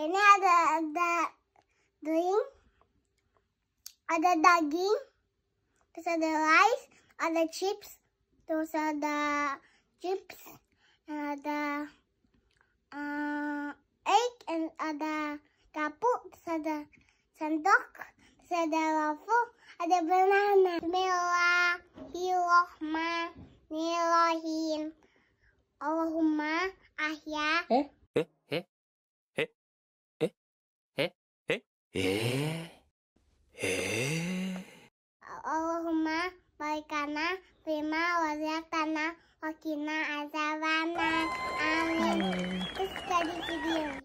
Ini ada ada drink, ada daging, terus ada rice, ada chips, terus ada chips, ada uh, egg, and ada kapuk, terus ada sendok, terus ada waffle, ada banana. Bismillahirrahmanirrahim. Allahumma ahya. Eh? Eh? Eh? えー、えー Oklahoma, Boycana, Prima, Oziatana, Okina, Azavana, Alin, Study Tribune.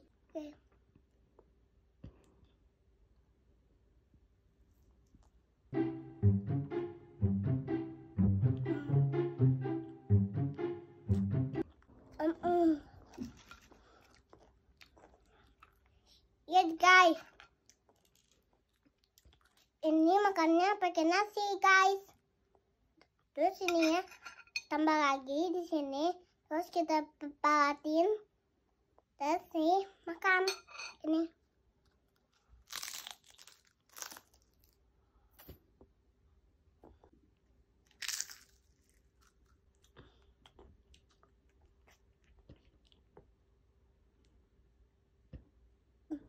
Yes, guys. ini makannya pakai nasi guys terus ini ya tambah lagi di sini terus kita palatin terus nih makan ini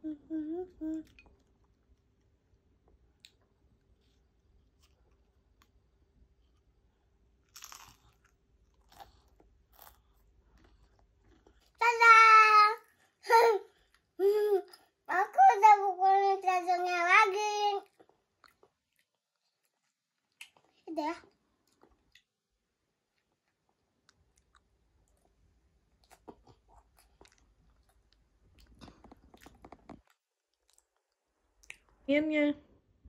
Mm-hmm. udah ya Pinnya.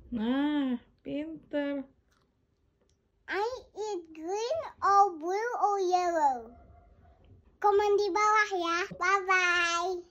Nah, pinter. I eat green or blue or yellow. Komen di bawah ya. Bye-bye.